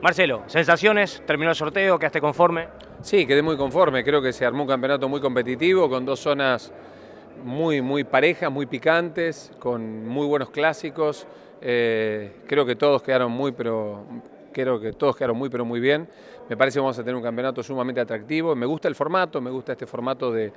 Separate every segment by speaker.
Speaker 1: Marcelo, sensaciones, terminó el sorteo, quedaste conforme. Sí, quedé muy conforme, creo que se armó un campeonato muy competitivo, con dos zonas muy, muy parejas, muy picantes, con muy buenos clásicos. Eh, creo que todos quedaron muy, pero creo que todos quedaron muy pero muy bien. Me parece que vamos a tener un campeonato sumamente atractivo. Me gusta el formato, me gusta este formato de,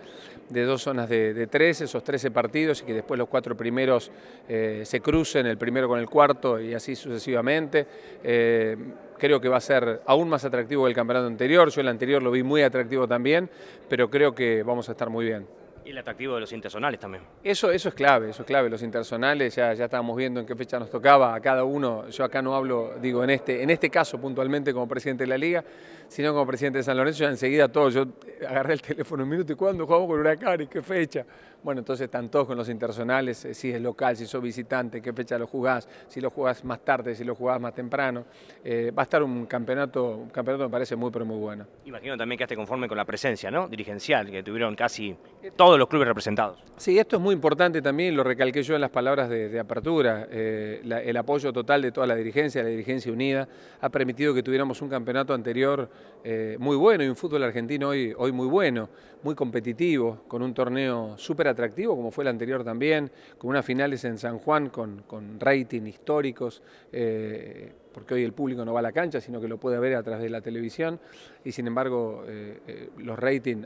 Speaker 1: dos zonas de, de, 13, esos 13 partidos y que después los cuatro primeros eh, se crucen, el primero con el cuarto y así sucesivamente. Eh, creo que va a ser aún más atractivo que el campeonato anterior. Yo el anterior lo vi muy atractivo también, pero creo que vamos a estar muy bien. Y el atractivo
Speaker 2: de los internacionales también.
Speaker 1: Eso, eso es clave, eso es clave. Los internacionales, ya, ya estábamos viendo en qué fecha nos tocaba a cada uno. Yo acá no hablo, digo, en este, en este caso puntualmente como presidente de la liga, sino como presidente de San Lorenzo, ya enseguida todo. Yo agarré el teléfono un minuto y cuándo jugamos con Huracán y qué fecha. Bueno, entonces están todos con los internacionales, eh, si es local, si sos visitante, qué fecha lo jugás, si lo jugás más tarde, si lo jugás más temprano. Eh, va a estar un campeonato, un campeonato me parece muy, pero muy bueno.
Speaker 2: Imagino también que esté conforme con la presencia, ¿no? Dirigencial, que
Speaker 1: tuvieron casi todo los clubes representados. Sí, esto es muy importante también, lo recalqué yo en las palabras de, apertura, eh, el apoyo total de toda la dirigencia, la dirigencia unida, ha permitido que tuviéramos un campeonato anterior eh, muy bueno y un fútbol argentino hoy, hoy muy bueno muy competitivo, con un torneo súper atractivo como fue el anterior también, con unas finales en San Juan con, con rating históricos, eh, porque hoy el público no va a la cancha, sino que lo puede ver a través de la televisión, y sin embargo eh, eh, los ratings,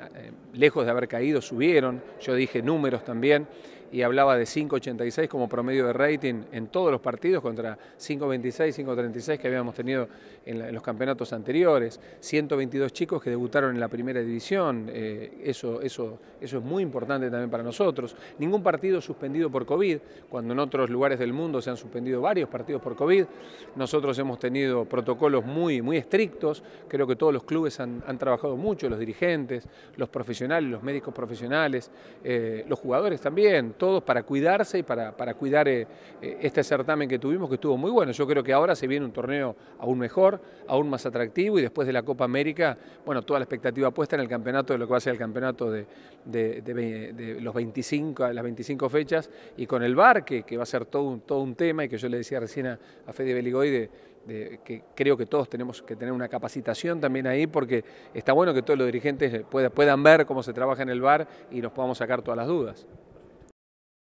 Speaker 1: lejos de haber caído, subieron, yo dije números también y hablaba de 5.86 como promedio de rating en todos los partidos contra 5.26, 5.36 que habíamos tenido en, los campeonatos anteriores, 122 chicos que debutaron en la primera división, eh, eso, eso, eso es muy importante también para nosotros, ningún partido suspendido por COVID, cuando en otros lugares del mundo se han suspendido varios partidos por COVID, nosotros hemos tenido protocolos muy, muy estrictos, creo que todos los clubes han, trabajado mucho, los dirigentes, los profesionales, los médicos profesionales, eh, los jugadores también, todos para cuidarse y para, cuidar eh, eh, este certamen que tuvimos, que estuvo muy bueno. Yo creo que ahora se viene un torneo aún mejor, aún más atractivo y después de la Copa América, bueno, toda la expectativa puesta en el campeonato de lo que va a ser el campeonato de, los 25, las 25 fechas y con el VAR, que, va a ser todo un, todo un tema y que yo le decía recién a, Fede Beligoy de, que creo que todos tenemos que tener una capacitación también ahí, porque está bueno que todos los dirigentes puedan, puedan ver cómo se trabaja en el bar y nos podamos sacar todas las dudas.